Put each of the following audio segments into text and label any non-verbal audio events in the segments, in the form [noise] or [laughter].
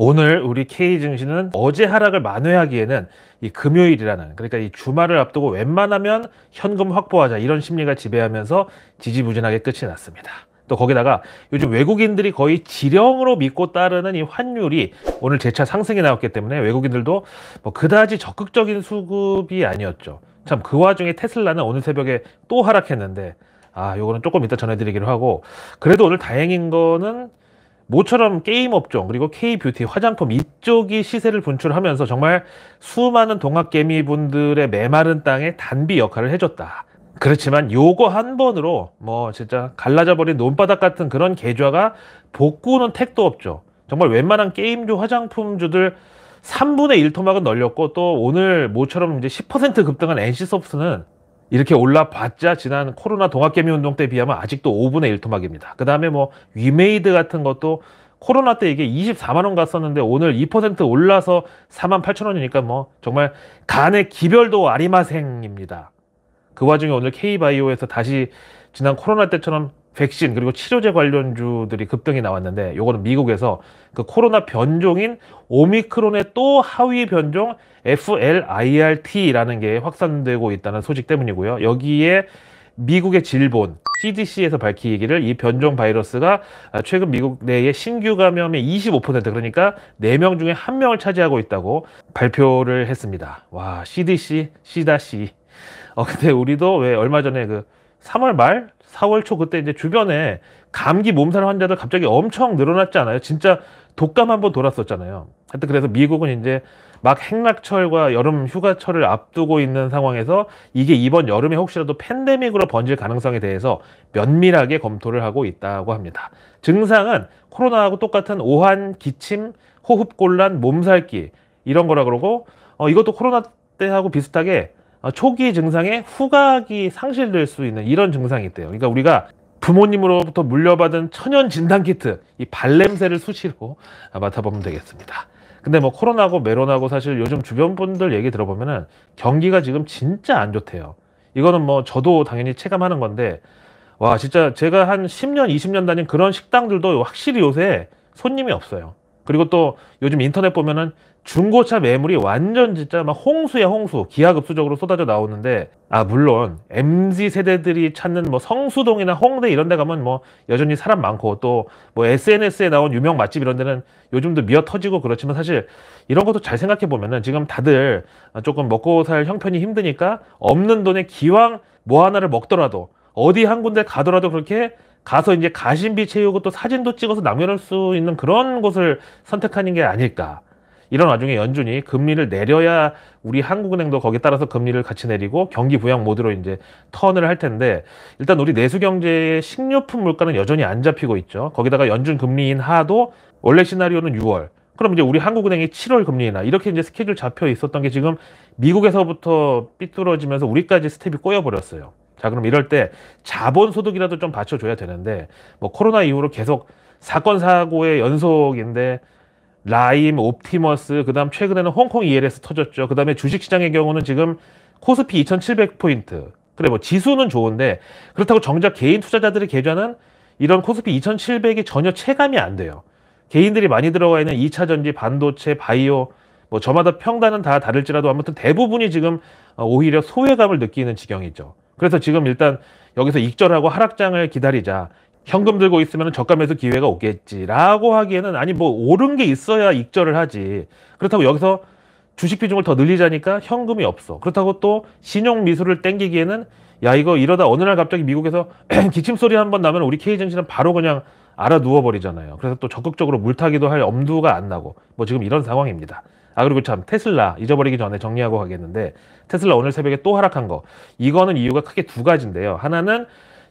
오늘 우리 K증시는 어제 하락을 만회하기에는 이 금요일이라는 그러니까 이 주말을 앞두고 웬만하면 현금 확보하자 이런 심리가 지배하면서 지지부진하게 끝이 났습니다. 또 거기다가 요즘 외국인들이 거의 지령으로 믿고 따르는 이 환율이 오늘 재차 상승이 나왔기 때문에 외국인들도 뭐 그다지 적극적인 수급이 아니었죠. 참 그 와중에 테슬라는 오늘 새벽에 또 하락했는데 아 요거는 조금 이따 전해드리기로 하고 그래도 오늘 다행인 거는 모처럼 게임 업종 그리고 K-뷰티 화장품 이쪽이 시세를 분출하면서 정말 수많은 동학개미분들의 메마른 땅에 단비 역할을 해줬다. 그렇지만 요거 한 번으로 뭐 진짜 갈라져 버린 논바닥 같은 그런 계좌가 복구는 택도 없죠. 정말 웬만한 게임류 화장품주들 3분의 1 토막은 널렸고 또 오늘 모처럼 이제 10% 급등한 NC소프트는 이렇게 올라봤자 지난 코로나 동학개미 운동 때 비하면 아직도 5분의 1토막입니다. 그 다음에 뭐 위메이드 같은 것도 코로나 때 이게 24만 원 갔었는데 오늘 2% 올라서 4만 8천 원이니까 뭐 정말 간의 기별도 아리마생입니다. 그 와중에 오늘 K바이오에서 다시 지난 코로나 때처럼 백신 그리고 치료제 관련주들이 급등이 나왔는데 요거는 미국에서 그 코로나 변종인 오미크론의 또 하위 변종 FLIRT라는 게 확산되고 있다는 소식 때문이고요. 여기에 미국의 질본 CDC에서 밝히기를 이 변종 바이러스가 최근 미국 내에 신규 감염의 25% 그러니까 4명 중에 1명을 차지하고 있다고 발표를 했습니다. 와 CDC, 시다시. 어 근데 우리도 왜 얼마 전에 그 3월 말 4월 초 그때 이제 주변에 감기 몸살 환자들 갑자기 엄청 늘어났지 않아요? 진짜 독감 한번 돌았었잖아요. 하여튼 그래서 미국은 이제 막 행락철과 여름 휴가철을 앞두고 있는 상황에서 이게 이번 여름에 혹시라도 팬데믹으로 번질 가능성에 대해서 면밀하게 검토를 하고 있다고 합니다. 증상은 코로나하고 똑같은 오한, 기침, 호흡곤란, 몸살기 이런 거라 그러고 어, 이것도 코로나 때하고 비슷하게 어, 초기 증상에 후각이 상실될 수 있는 이런 증상이 있대요. 그러니까 우리가 부모님으로부터 물려받은 천연 진단 키트 이 발냄새를 수시로 맡아보면 되겠습니다. 근데 뭐 코로나고 메론하고 사실 요즘 주변 분들 얘기 들어보면은 경기가 지금 진짜 안 좋대요. 이거는 뭐 저도 당연히 체감하는 건데 와 진짜 제가 한 10년 20년 다닌 그런 식당들도 확실히 요새 손님이 없어요. 그리고 또 요즘 인터넷 보면은 중고차 매물이 완전 진짜 막 홍수야 홍수 기하급수적으로 쏟아져 나오는데 아 물론 MZ 세대들이 찾는 뭐 성수동이나 홍대 이런 데 가면 뭐 여전히 사람 많고 또 뭐 SNS에 나온 유명 맛집 이런 데는 요즘도 미어 터지고 그렇지만 사실 이런 것도 잘 생각해 보면은 지금 다들 조금 먹고 살 형편이 힘드니까 없는 돈에 기왕 뭐 하나를 먹더라도 어디 한 군데 가더라도 그렇게 가서 이제 가심비 채우고 또 사진도 찍어서 남겨놓을 수 있는 그런 곳을 선택하는 게 아닐까. 이런 와중에 연준이 금리를 내려야 우리 한국은행도 거기에 따라서 금리를 같이 내리고 경기 부양 모드로 이제 턴을 할 텐데 일단 우리 내수 경제의 식료품 물가는 여전히 안 잡히고 있죠. 거기다가 연준 금리 인하도 원래 시나리오는 6월. 그럼 이제 우리 한국은행이 7월 금리 인하 이렇게 이제 스케줄 잡혀 있었던 게 지금 미국에서부터 삐뚤어지면서 우리까지 스텝이 꼬여 버렸어요. 자, 그럼 이럴 때 자본 소득이라도 좀 받쳐줘야 되는데 뭐 코로나 이후로 계속 사건 사고의 연속인데 라임, 옵티머스, 그다음 최근에는 홍콩 ELS 터졌죠. 그다음에 주식 시장의 경우는 지금 코스피 2,700 포인트. 그래 뭐 지수는 좋은데 그렇다고 정작 개인 투자자들의 계좌는 이런 코스피 2,700이 전혀 체감이 안 돼요. 개인들이 많이 들어가 있는 2차 전지, 반도체, 바이오 뭐 저마다 평단은 다 다를지라도 아무튼 대부분이 지금 어, 오히려 소외감을 느끼는 지경이죠. 그래서 지금 일단 여기서 익절하고 하락장을 기다리자. 현금 들고 있으면 적감매서 기회가 오겠지라고 하기에는 아니 뭐 오른 게 있어야 익절을 하지. 그렇다고 여기서 주식 비중을 더 늘리자니까 현금이 없어. 그렇다고 또 신용 미술을 땡기기에는 야 이거 이러다 어느 날 갑자기 미국에서 [clears throat] 기침 소리 한 번 나면 우리 케이 증시는 바로 그냥 알아 누워버리잖아요. 그래서 또 적극적으로 물타기도 할 엄두가 안 나고 뭐 지금 이런 상황입니다. 아 그리고 참 테슬라 잊어버리기 전에 정리하고 가겠는데 테슬라 오늘 새벽에 또 하락한 거 이거는 이유가 크게 두 가지인데요. 하나는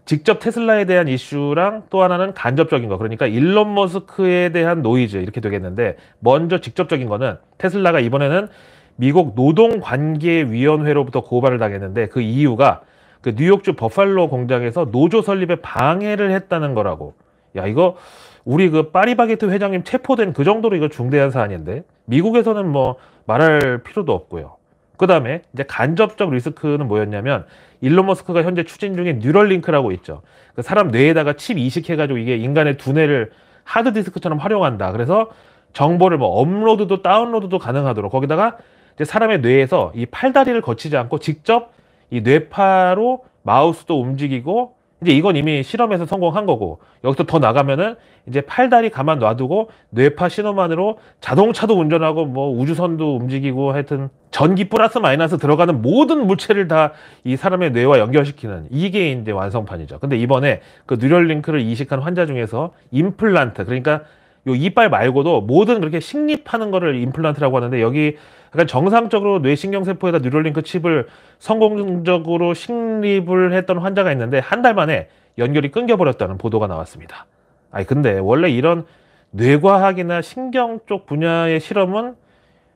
직접 테슬라에 대한 이슈랑 또 하나는 간접적인 거 그러니까 일론 머스크에 대한 노이즈 이렇게 되겠는데 먼저 직접적인 거는 테슬라가 이번에는 미국 노동관계위원회로부터 고발을 당했는데 그 이유가 그 뉴욕주 버팔로 공장에서 노조 설립에 방해를 했다는 거라고 야 이거 우리 그 파리바게트 회장님 체포된 그 정도로 이거 중대한 사안인데 미국에서는 뭐 말할 필요도 없고요. 그 다음에 이제 간접적 리스크는 뭐였냐면 일론 머스크가 현재 추진 중인 뉴럴링크라고 있죠. 그 사람 뇌에다가 칩 이식해가지고 이게 인간의 두뇌를 하드디스크처럼 활용한다. 그래서 정보를 뭐 업로드도 다운로드도 가능하도록 거기다가 이제 사람의 뇌에서 이 팔다리를 거치지 않고 직접 이 뇌파로 마우스도 움직이고 이제 이건 이미 실험에서 성공한 거고 여기서 더 나가면은 이제 팔다리 가만 놔두고 뇌파 신호만으로 자동차도 운전하고 뭐 우주선도 움직이고 하여튼 전기 플러스 마이너스 들어가는 모든 물체를 다 이 사람의 뇌와 연결시키는 이게 이제 완성판이죠. 근데 이번에 그 뉴럴링크를 이식한 환자 중에서 임플란트 그러니까 요 이빨 말고도 모든 그렇게 식립하는 거를 임플란트라고 하는데 여기 약간 정상적으로 뇌신경 세포에다 뉴럴링크 칩을 성공적으로 식립을 했던 환자가 있는데 한 달 만에 연결이 끊겨 버렸다는 보도가 나왔습니다. 아니 근데 원래 이런 뇌과학이나 신경 쪽 분야의 실험은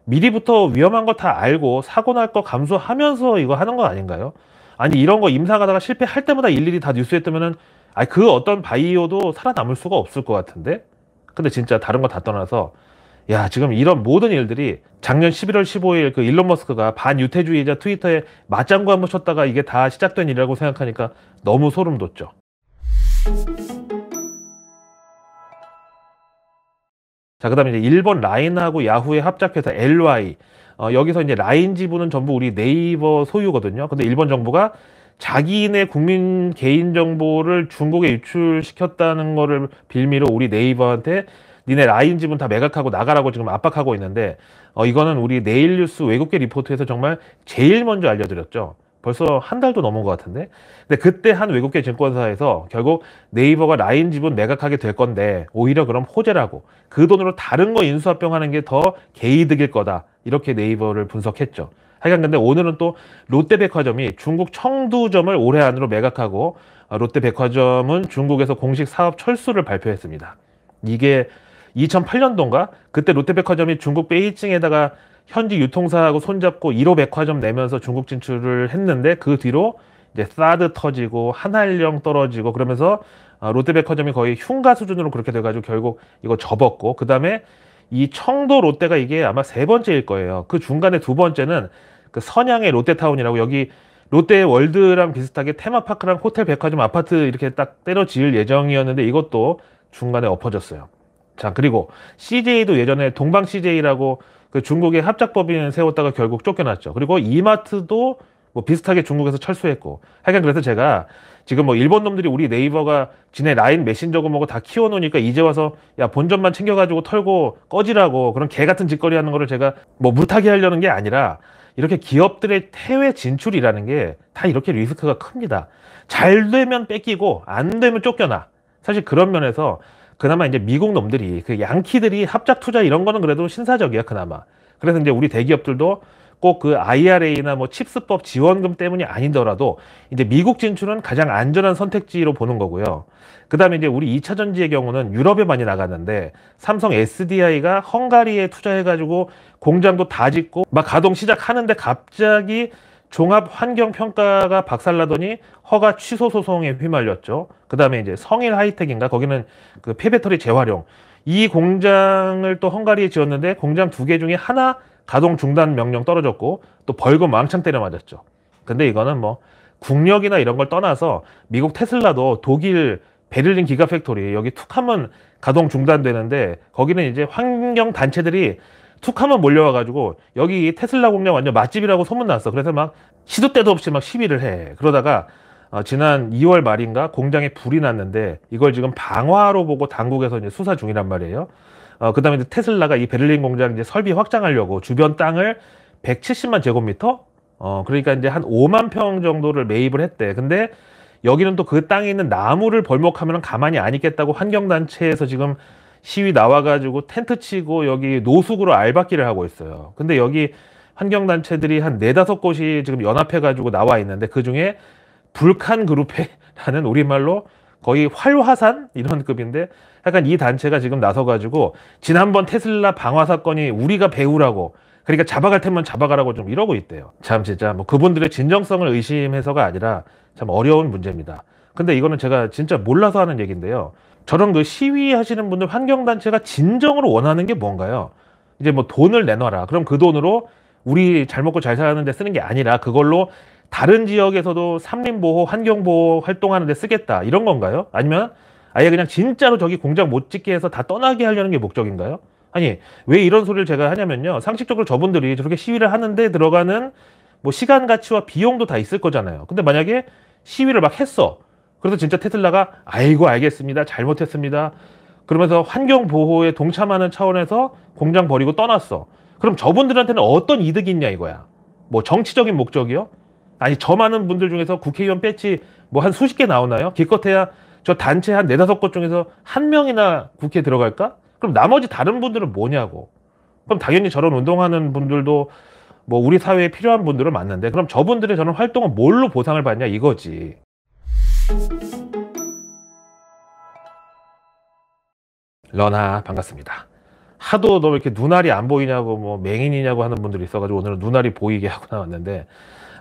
미리부터 위험한 거 다 알고 사고 날 거 감수하면서 이거 하는 거 아닌가요? 아니 이런 거 임상하다가 실패할 때마다 일일이 다 뉴스에 뜨면은 아그 어떤 바이오도 살아남을 수가 없을 것 같은데 근데 진짜 다른 거 다 떠나서 야 지금 이런 모든 일들이 작년 11월 15일 그 일론 머스크가 반유태주의자 트위터에 맞장구 한번 쳤다가 이게 다 시작된 일이라고 생각하니까 너무 소름 돋죠. 자, 그 다음에 이제 일본 라인하고 야후의 합작회사 LY. 어, 여기서 이제 라인 지분은 전부 우리 네이버 소유거든요. 근데 일본 정부가 자기네 국민 개인 정보를 중국에 유출시켰다는 거를 빌미로 우리 네이버한테 니네 라인 지분 다 매각하고 나가라고 지금 압박하고 있는데 어 이거는 우리 네일 뉴스 외국계 리포트에서 정말 제일 먼저 알려드렸죠. 벌써 한 달도 넘은 것 같은데. 근데 그때 한 외국계 증권사에서 결국 네이버가 라인 지분 매각하게 될 건데 오히려 그럼 호재라고 그 돈으로 다른 거 인수합병하는 게 더 개이득일 거다 이렇게 네이버를 분석했죠. 하여간 근데 오늘은 또 롯데백화점이 중국 청두점을 올해 안으로 매각하고 어, 롯데백화점은 중국에서 공식 사업 철수를 발표했습니다. 이게 2008년도인가? 그때 롯데백화점이 중국 베이징에다가 현지 유통사하고 손잡고 1호 백화점 내면서 중국 진출을 했는데 그 뒤로 이제 사드 터지고 한할령 떨어지고 그러면서 어, 롯데백화점이 거의 흉가 수준으로 그렇게 돼가지고 결국 이거 접었고 그 다음에 이 청도 롯데가 이게 아마 세 번째일 거예요. 그 중간에 두 번째는 그 선양의 롯데타운이라고 여기 롯데 월드랑 비슷하게 테마파크랑 호텔 백화점 아파트 이렇게 딱 때려 지을 예정이었는데 이것도 중간에 엎어졌어요. 자, 그리고 CJ도 예전에 동방 CJ라고 그 중국의 합작법인 을 세웠다가 결국 쫓겨났죠. 그리고 이마트도 뭐 비슷하게 중국에서 철수했고. 하여간 그래서 제가 지금 뭐 일본 놈들이 우리 네이버가 지네 라인 메신저고 뭐고 다 키워놓으니까 이제 와서 야 본전만 챙겨가지고 털고 꺼지라고 그런 개 같은 짓거리 하는 거를 제가 뭐 물타기 하려는 게 아니라 이렇게 기업들의 해외 진출이라는 게 다 이렇게 리스크가 큽니다. 잘 되면 뺏기고 안 되면 쫓겨나. 사실 그런 면에서 그나마 이제 미국 놈들이 그 양키들이 합작 투자 이런 거는 그래도 신사적이야 그나마. 그래서 이제 우리 대기업들도 꼭 그 IRA나 뭐 칩스법 지원금 때문이 아니더라도 이제 미국 진출은 가장 안전한 선택지로 보는 거고요. 그다음에 이제 우리 2차 전지의 경우는 유럽에 많이 나갔는데 삼성 SDI가 헝가리에 투자해가지고 공장도 다 짓고 막 가동 시작하는데 갑자기 종합 환경 평가가 박살나더니 허가 취소 소송에 휘말렸죠. 그다음에 이제 성일 하이텍인가 거기는 그 폐배터리 재활용 이 공장을 또 헝가리에 지었는데 공장 두 개 중에 하나 가동 중단 명령 떨어졌고 또 벌금 왕창 때려 맞았죠. 근데 이거는 뭐 국력이나 이런 걸 떠나서 미국 테슬라도 독일 베를린 기가팩토리 여기 툭 하면 가동 중단되는데 거기는 이제 환경 단체들이 툭 하면 몰려와 가지고 여기 테슬라 공장 완전 맛집이라고 소문났어 그래서 막 시도 때도 없이 막 시위를 해 그러다가 어, 지난 2월 말인가 공장에 불이 났는데 이걸 지금 방화로 보고 당국에서 이제 수사 중이란 말이에요 어, 그 다음에 테슬라가 이 베를린 공장 이제 설비 확장하려고 주변 땅을 170만 제곱미터 어, 그러니까 이제 한 5만 평 정도를 매입을 했대 근데 여기는 또 그 땅에 있는 나무를 벌목하면 가만히 안 있겠다고 환경단체에서 지금 시위 나와가지고 텐트 치고 여기 노숙으로 알바기를 하고 있어요. 근데 여기 환경단체들이 한 네다섯 곳이 지금 연합해가지고 나와 있는데 그 중에 불칸 그룹회라는 우리말로 거의 활화산 이런 급인데 약간 이 단체가 지금 나서가지고 지난번 테슬라 방화 사건이 우리가 배우라고 그러니까 잡아갈 테면 잡아가라고 좀 이러고 있대요. 참 진짜 뭐 그분들의 진정성을 의심해서가 아니라 참 어려운 문제입니다. 근데 이거는 제가 진짜 몰라서 하는 얘기인데요. 저런 그 시위하시는 분들 환경단체가 진정으로 원하는 게 뭔가요? 이제 뭐 돈을 내놔라. 그럼 그 돈으로 우리 잘 먹고 잘 사는데 쓰는 게 아니라 그걸로 다른 지역에서도 산림보호, 환경보호 활동하는데 쓰겠다. 이런 건가요? 아니면 아예 그냥 진짜로 저기 공장 못 짓게 해서 다 떠나게 하려는 게 목적인가요? 아니 왜 이런 소리를 제가 하냐면요 상식적으로 저분들이 저렇게 시위를 하는데 들어가는 뭐 시간 가치와 비용도 다 있을 거잖아요 근데 만약에 시위를 막 했어 그래서 진짜 테슬라가 아이고 알겠습니다 잘못했습니다 그러면서 환경 보호에 동참하는 차원에서 공장 버리고 떠났어 그럼 저분들한테는 어떤 이득이 있냐 이거야 뭐 정치적인 목적이요 아니 저 많은 분들 중에서 국회의원 배지 뭐한 수십 개 나오나요 기껏해야 저 단체 한 네다섯 곳 중에서 한 명이나 국회에 들어갈까 그럼 나머지 다른 분들은 뭐냐고. 그럼 당연히 저런 운동하는 분들도 뭐 우리 사회에 필요한 분들은 맞는데 그럼 저분들의 저런 활동은 뭘로 보상을 받냐 이거지. 러나 반갑습니다. 하도 너 왜 이렇게 눈알이 안 보이냐고 뭐 맹인이냐고 하는 분들이 있어가지고 오늘은 눈알이 보이게 하고 나왔는데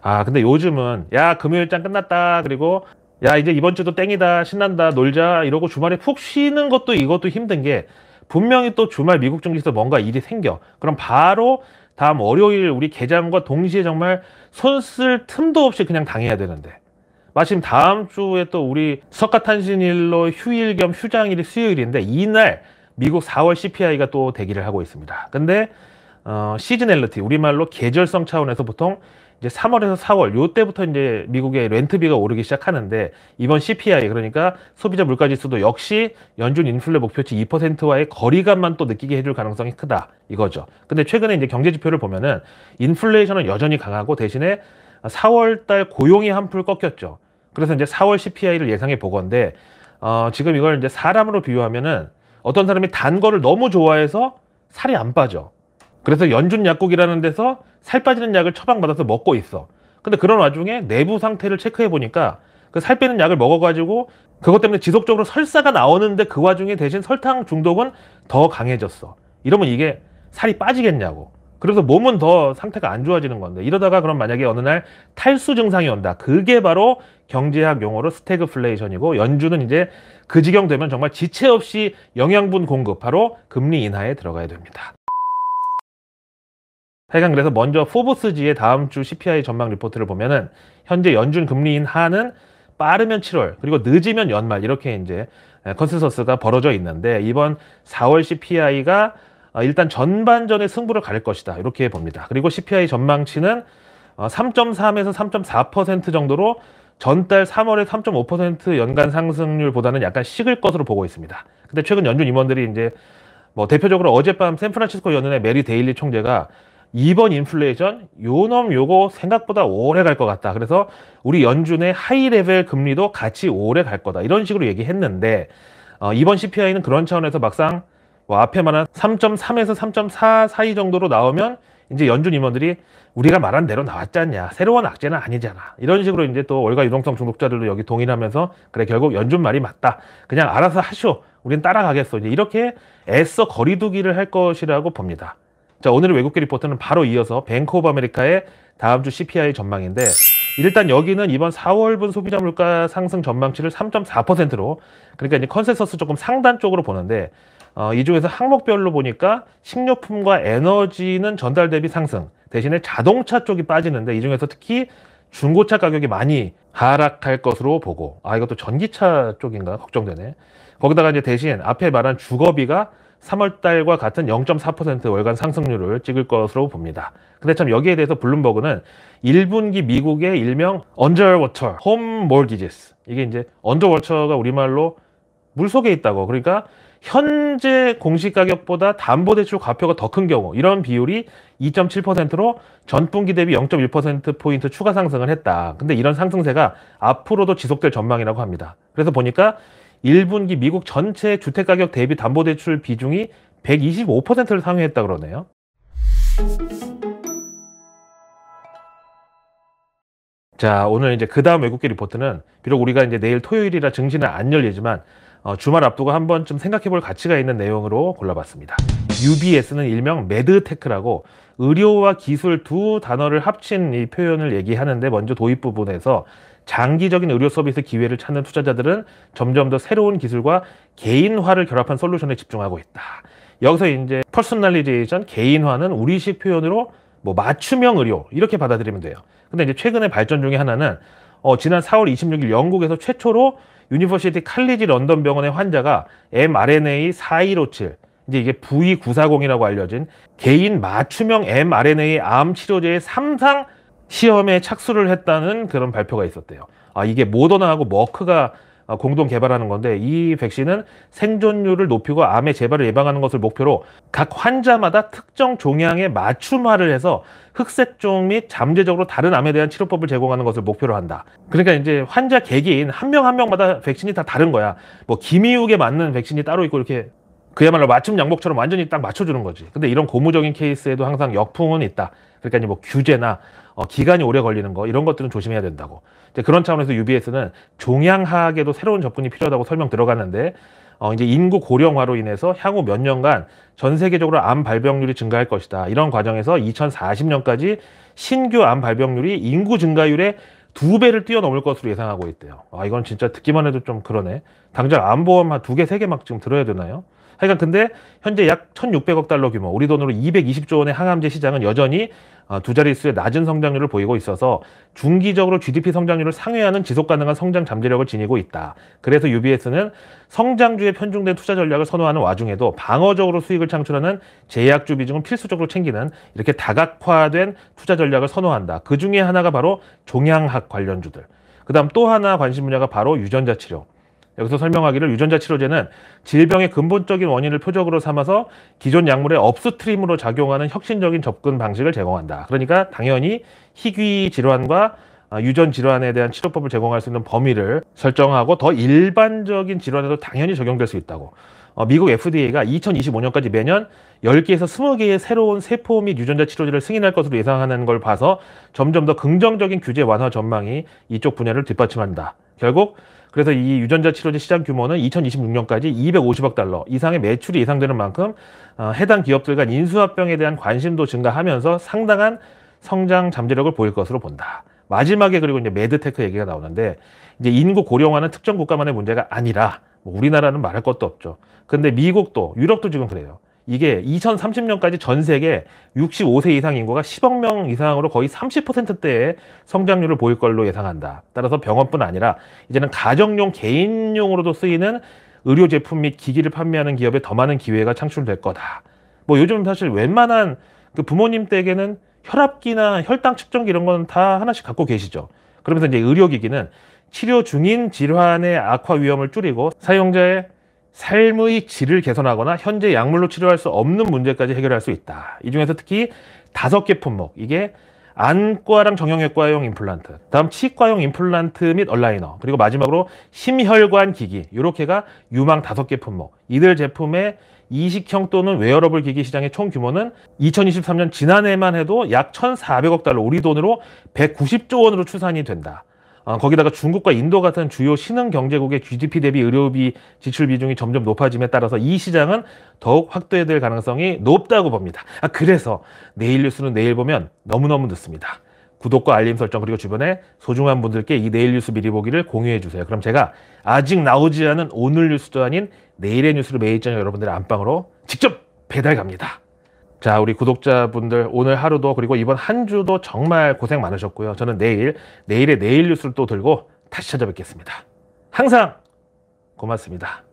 아 근데 요즘은 야 금요일장 끝났다 그리고 야 이제 이번 주도 땡이다 신난다 놀자 이러고 주말에 푹 쉬는 것도 이것도 힘든 게 분명히 또 주말 미국 증시에서 뭔가 일이 생겨. 그럼 바로 다음 월요일 우리 개장과 동시에 정말 손 쓸 틈도 없이 그냥 당해야 되는데 마침 다음 주에 또 우리 석가탄신일로 휴일 겸 휴장일이 수요일인데 이날 미국 4월 CPI가 또 대기를 하고 있습니다. 근데 어, 시즈널리티 우리말로 계절성 차원에서 보통 이제 3월에서 4월 요 때부터 이제 미국의 렌트비가 오르기 시작하는데 이번 CPI 그러니까 소비자 물가 지수도 역시 연준 인플레 목표치 2%와의 거리감만 또 느끼게 해줄 가능성이 크다 이거죠. 근데 최근에 이제 경제 지표를 보면은 인플레이션은 여전히 강하고 대신에 4월 달 고용이 한풀 꺾였죠. 그래서 이제 4월 CPI를 예상해 보건데 어 지금 이걸 이제 사람으로 비유하면은 어떤 사람이 단 거를 너무 좋아해서 살이 안 빠져. 그래서 연준 약국이라는 데서 살 빠지는 약을 처방받아서 먹고 있어. 근데 그런 와중에 내부 상태를 체크해 보니까 그 살 빼는 약을 먹어가지고 그것 때문에 지속적으로 설사가 나오는데 그 와중에 대신 설탕 중독은 더 강해졌어. 이러면 이게 살이 빠지겠냐고. 그래서 몸은 더 상태가 안 좋아지는 건데 이러다가 그럼 만약에 어느 날 탈수 증상이 온다 그게 바로 경제학 용어로 스태그플레이션이고 연준은 이제 그 지경 되면 정말 지체 없이 영양분 공급 바로 금리 인하에 들어가야 됩니다. 하여간 그래서 먼저 포브스지의 다음 주 CPI 전망 리포트를 보면은 현재 연준 금리인 하는 빠르면 7월 그리고 늦으면 연말 이렇게 이제 컨센서스가 벌어져 있는데 이번 4월 CPI가 어, 일단 전반전의 승부를 가릴 것이다 이렇게 봅니다. 그리고 CPI 전망치는 3.3에서 어, 3.4% 정도로 전달 3월에 3.5% 연간 상승률보다는 약간 식을 것으로 보고 있습니다. 근데 최근 연준 임원들이 이제 뭐 대표적으로 어젯밤 샌프란시스코 연은의 메리 데일리 총재가 이번 인플레이션 요놈 요거 생각보다 오래 갈 것 같다. 그래서 우리 연준의 하이 레벨 금리도 같이 오래 갈 거다. 이런 식으로 얘기했는데 어, 이번 CPI는 그런 차원에서 막상 뭐 앞에 말한 3.3에서 3.4 사이 정도로 나오면 이제 연준 임원들이 우리가 말한 대로 나왔잖냐 새로운 악재는 아니잖아 이런 식으로 이제 또 월가 유동성 중독자들도 여기 동의하면서 그래 결국 연준 말이 맞다 그냥 알아서 하쇼 우린 따라가겠어 이제 이렇게 애써 거리두기를 할 것이라고 봅니다. 자, 오늘의 외국계 리포트는 바로 이어서 뱅크 오브 아메리카의 다음 주 CPI 전망인데 일단 여기는 이번 4월분 소비자 물가 상승 전망치를 3.4%로 그러니까 이제 컨센서스 조금 상단 쪽으로 보는데 어, 이 중에서 항목별로 보니까 식료품과 에너지는 전달 대비 상승 대신에 자동차 쪽이 빠지는데 이 중에서 특히 중고차 가격이 많이 하락할 것으로 보고 아 이것도 전기차 쪽인가 걱정되네 거기다가 이제 대신 앞에 말한 주거비가 3월 달과 같은 0.4% 월간 상승률을 찍을 것으로 봅니다. 근데 참 여기에 대해서 블룸버그는 1분기 미국의 일명 언저워터 홈 몰디지스 이게 이제 언저워터가 우리말로 물속에 있다고 그러니까 현재 공시가격보다 담보대출 과표가 더 큰 경우 이런 비율이 2.7%로 전분기 대비 0.1%포인트 추가 상승을 했다. 근데 이런 상승세가 앞으로도 지속될 전망이라고 합니다. 그래서 보니까 1분기 미국 전체 주택가격 대비 담보대출 비중이 125%를 상회했다 그러네요. 자, 오늘 이제 그 다음 외국계 리포트는 비록 우리가 이제 내일 토요일이라 증시는 안 열리지만 어, 주말 앞두고 한번 좀 생각해 볼 가치가 있는 내용으로 골라봤습니다. UBS는 일명 매드테크라고 의료와 기술 두 단어를 합친 이 표현을 얘기하는데 먼저 도입 부분에서 장기적인 의료 서비스 기회를 찾는 투자자들은 점점 더 새로운 기술과 개인화를 결합한 솔루션에 집중하고 있다. 여기서 이제 퍼스널리제이션, 개인화는 우리식 표현으로 뭐 맞춤형 의료 이렇게 받아들이면 돼요. 근데 이제 최근의 발전 중에 하나는 어, 지난 4월 26일 영국에서 최초로 유니버시티 칼리지 런던 병원의 환자가 mRNA 4157 이제 이게 V940이라고 알려진 개인 맞춤형 mRNA 암 치료제의 3상 시험에 착수를 했다는 그런 발표가 있었대요. 아, 이게 모더나하고 머크가 아, 공동 개발하는 건데 이 백신은 생존율을 높이고 암의 재발을 예방하는 것을 목표로 각 환자마다 특정 종양에 맞춤화를 해서 흑색종 및 잠재적으로 다른 암에 대한 치료법을 제공하는 것을 목표로 한다. 그러니까 이제 환자 개개인 한 명한 한 명마다 백신이 다 다른 거야. 뭐 기미육에 맞는 백신이 따로 있고 이렇게 그야말로 맞춤 양복처럼 완전히 딱 맞춰주는 거지. 근데 이런 고무적인 케이스에도 항상 역풍은 있다. 그러니까 뭐 규제나 어, 기간이 오래 걸리는 거 이런 것들은 조심해야 된다고. 이제 그런 차원에서 UBS는 종양학에도 새로운 접근이 필요하다고 설명 들어갔는데 어, 이제 인구 고령화로 인해서 향후 몇 년간 전 세계적으로 암 발병률이 증가할 것이다. 이런 과정에서 2040년까지 신규 암 발병률이 인구 증가율의 두 배를 뛰어넘을 것으로 예상하고 있대요. 아, 이건 진짜 듣기만 해도 좀 그러네. 당장 암보험 한 두 개, 세 개막 지금 들어야 되나요? 하여간 근데 현재 약 1,600억 달러 규모, 우리 돈으로 220조 원의 항암제 시장은 여전히 어, 두 자릿수의 낮은 성장률을 보이고 있어서 중기적으로 GDP 성장률을 상회하는 지속 가능한 성장 잠재력을 지니고 있다. 그래서 UBS는 성장주에 편중된 투자 전략을 선호하는 와중에도 방어적으로 수익을 창출하는 제약주 비중은 필수적으로 챙기는 이렇게 다각화된 투자 전략을 선호한다. 그 중에 하나가 바로 종양학 관련주들. 그 다음 또 하나 관심 분야가 바로 유전자 치료. 여기서 설명하기를 유전자 치료제는 질병의 근본적인 원인을 표적으로 삼아서 기존 약물의 업스트림으로 작용하는 혁신적인 접근 방식을 제공한다. 그러니까 당연히 희귀 질환과 아, 유전 질환에 대한 치료법을 제공할 수 있는 범위를 설정하고 더 일반적인 질환에도 당연히 적용될 수 있다고. 어, 미국 FDA가 2025년까지 매년 10개에서 20개의 새로운 세포 및 유전자 치료제를 승인할 것으로 예상하는 걸 봐서 점점 더 긍정적인 규제 완화 전망이 이쪽 분야를 뒷받침한다. 결국 그래서 이 유전자 치료제 시장 규모는 2026년까지 250억 달러 이상의 매출이 예상되는 만큼 어, 해당 기업들 간 인수합병에 대한 관심도 증가하면서 상당한 성장 잠재력을 보일 것으로 본다. 마지막에 그리고 이제 메드테크 얘기가 나오는데 이제 인구 고령화는 특정 국가만의 문제가 아니라 뭐 우리나라는 말할 것도 없죠. 근데 미국도 유럽도 지금 그래요. 이게 2030년까지 전 세계 65세 이상 인구가 10억 명 이상으로 거의 30%대의 성장률을 보일 걸로 예상한다. 따라서 병원뿐 아니라 이제는 가정용 개인용으로도 쓰이는 의료 제품 및 기기를 판매하는 기업에 더 많은 기회가 창출될 거다. 뭐 요즘 사실 웬만한 그 부모님 댁에는 혈압기나 혈당 측정기 이런 건 다 하나씩 갖고 계시죠. 그러면서 이제 의료기기는 치료 중인 질환의 악화 위험을 줄이고 사용자의 삶의 질을 개선하거나 현재 약물로 치료할 수 없는 문제까지 해결할 수 있다. 이 중에서 특히 다섯 개 품목 이게 안과랑 정형외과용 임플란트, 다음 치과용 임플란트 및 얼라이너, 그리고 마지막으로 심혈관 기기 이렇게가 유망 다섯 개 품목. 이들 제품의 이식형 또는 웨어러블 기기 시장의 총 규모는 2023년 지난해만 해도 약 1,400억 달러, 우리 돈으로 190조 원으로 추산이 된다. 아, 거기다가 중국과 인도 같은 주요 신흥 경제국의 GDP 대비 의료비 지출 비중이 점점 높아짐에 따라서 이 시장은 더욱 확대될 가능성이 높다고 봅니다. 아, 그래서 내일 뉴스는 내일 보면 너무너무 늦습니다. 구독과 알림 설정 그리고 주변에 소중한 분들께 이 내일 뉴스 미리 보기를 공유해 주세요. 그럼 제가 아직 나오지 않은 오늘 뉴스도 아닌 내일의 뉴스를 매일 저녁 여러분들의 안방으로 직접 배달 갑니다. 자, 우리 구독자분들 오늘 하루도 그리고 이번 한 주도 정말 고생 많으셨고요. 저는 내일, 내일의 내일 뉴스를 또 들고 다시 찾아뵙겠습니다. 항상 고맙습니다.